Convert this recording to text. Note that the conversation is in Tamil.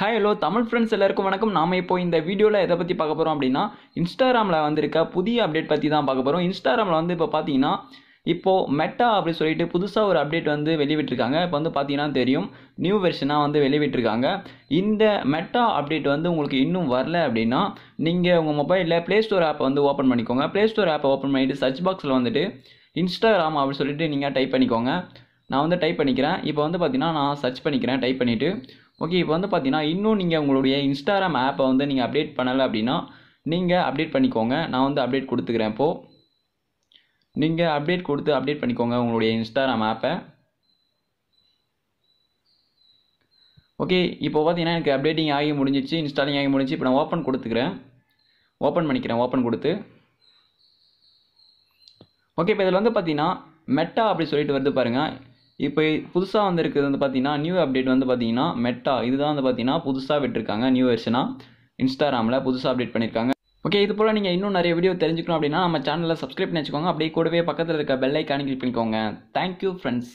ஹாய் ஹலோ தமிழ் ஃப்ரெண்ட்ஸ் எல்லாருக்கும் வணக்கம் நாம இப்போ இந்த வீடியோவில் எதை பற்றி பார்க்க போகிறோம் அப்படின்னா இன்ஸ்டாகிராமில் வந்திருக்க புதிய அப்டேட் பற்றி தான் பார்க்க போகிறோம் இன்ஸ்டாகிராமில் வந்து இப்போ பார்த்தீங்கன்னா இப்போது மெட்டா அப்படின்னு சொல்லிட்டு புதுசாக ஒரு அப்டேட் வந்து வெளிவிட்டிருக்காங்க இப்போ வந்து பார்த்தீங்கன்னா தெரியும் நியூ வெர்ஷனாக வந்து வெளிவிட்டிருக்காங்க இந்த மெட்டா அப்டேட் வந்து உங்களுக்கு இன்னும் வரல அப்படின்னா நீங்கள் உங்கள் மொபைலில் ப்ளே ஸ்டோர் ஆப்பை வந்து ஓப்பன் பண்ணிக்கோங்க ப்ளே ஸ்டோர் ஆப்பை ஓப்பன் பண்ணிவிட்டு சர்ச் பாக்ஸில் வந்துட்டு இன்ஸ்டாகிராம் அப்படின்னு சொல்லிட்டு நீங்கள் டைப் பண்ணிக்கோங்க நான் வந்து டைப் பண்ணிக்கிறேன் இப்போ வந்து பார்த்தீங்கன்னா நான் சர்ச் பண்ணிக்கிறேன் டைப் பண்ணிவிட்டு ஓகே இப்போ வந்து பார்த்தீங்கன்னா இன்னும் நீங்கள் உங்களுடைய இன்ஸ்டாகிராம் ஆப்பை வந்து நீங்கள் அப்டேட் பண்ணலை அப்படின்னா நீங்கள் அப்டேட் பண்ணிக்கோங்க நான் வந்து அப்டேட் கொடுத்துக்கிறேன் இப்போது நீங்கள் அப்டேட் கொடுத்து அப்டேட் பண்ணிக்கோங்க உங்களுடைய இன்ஸ்டாகிராம் ஆப்பை ஓகே இப்போ பார்த்தீங்கன்னா எனக்கு அப்டேட்டிங் ஆகி முடிஞ்சிச்சு இன்ஸ்டாலிங் ஆகி முடிஞ்சு இப்போ நான் ஓப்பன் கொடுத்துக்கிறேன் ஓப்பன் பண்ணிக்கிறேன் ஓப்பன் கொடுத்து ஓகே இப்போ இதில் வந்து பார்த்தீங்கன்னா மெட்டா அப்படி சொல்லிட்டு வருது பாருங்கள் இப்போ புதுசாக வந்திருக்கிறது வந்து பார்த்தீங்கன்னா நியூ அப்டேட் வந்து பார்த்தீங்கன்னா மெட்டா இதுதான் வந்து பார்த்தீங்கன்னா புதுசாக விட்டுருக்காங்க நியூ வெர்ஷனாக இன்ஸ்டாகிராமில் புதுசாக அப்டேட் பண்ணியிருக்காங்க ஓகே இது போல் நீங்கள் இன்னும் நிறைய வீடியோ தெரிஞ்சுக்கணும் அப்படின்னா நம்ம சேனலில் சப்ஸ்கிரைப் பண்ணி வச்சுக்கோங்க அப்படியே கூடவே பக்கத்தில் இருக்க பெல் கிளிக் பண்ணிக்கோங்க தேங்க்யூ ஃப்ரெண்ட்ஸ்